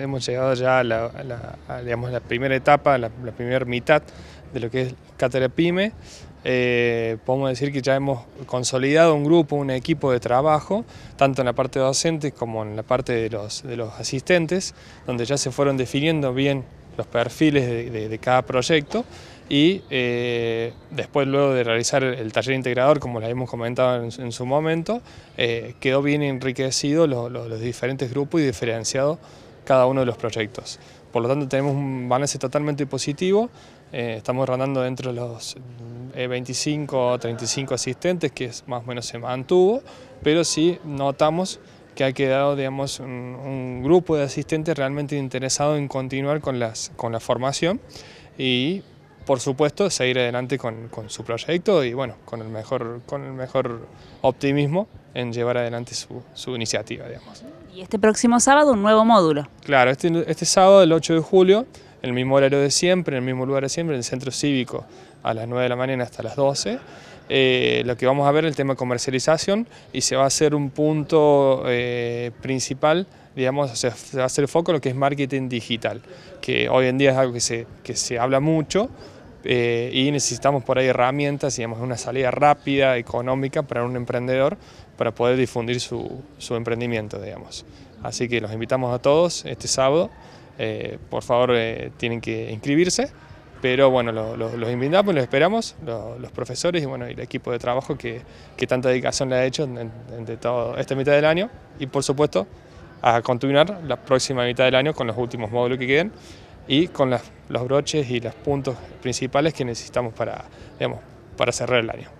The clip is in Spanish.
Hemos llegado ya a la, digamos, la primera etapa, la, la, primera mitad de lo que es Cátedra Pyme. Eh, podemos decir que ya hemos consolidado un grupo, un equipo de trabajo, tanto en la parte docente docentes como en la parte de los, de los asistentes, donde ya se fueron definiendo bien los perfiles de, cada proyecto y eh, después luego de realizar el taller integrador, como lo hemos comentado en, su momento, eh, quedó bien enriquecido los diferentes grupos y diferenciado cada uno de los proyectos. Por lo tanto, tenemos un balance totalmente positivo. Eh, estamos rondando dentro de los 25 o 35 asistentes, que más o menos se mantuvo, pero sí notamos que ha quedado digamos, un, grupo de asistentes realmente interesado en continuar con, con la formación y, por supuesto, seguir adelante con, con su proyecto y, bueno, con el mejor, con el mejor optimismo en llevar adelante su, iniciativa, digamos. Y este próximo sábado un nuevo módulo. Claro, este, este sábado, el 8 de julio, en el mismo horario de siempre, en el mismo lugar de siempre, en el centro cívico, a las 9 de la mañana hasta las 12. Eh, lo que vamos a ver es el tema de comercialización y se va a hacer un punto eh, principal, digamos, o sea, se va a hacer foco en lo que es marketing digital, que hoy en día es algo que se, que se habla mucho, eh, y necesitamos por ahí herramientas y digamos, una salida rápida, económica para un emprendedor para poder difundir su, su emprendimiento, digamos. Así que los invitamos a todos este sábado. Eh, por favor, eh, tienen que inscribirse. Pero bueno, los invitamos, los esperamos, los profesores y bueno, el equipo de trabajo que, que tanta dedicación le ha hecho de todo esta mitad del año. Y por supuesto, a continuar la próxima mitad del año con los últimos módulos que queden y con las, los broches y los puntos principales que necesitamos para, digamos, para cerrar el año.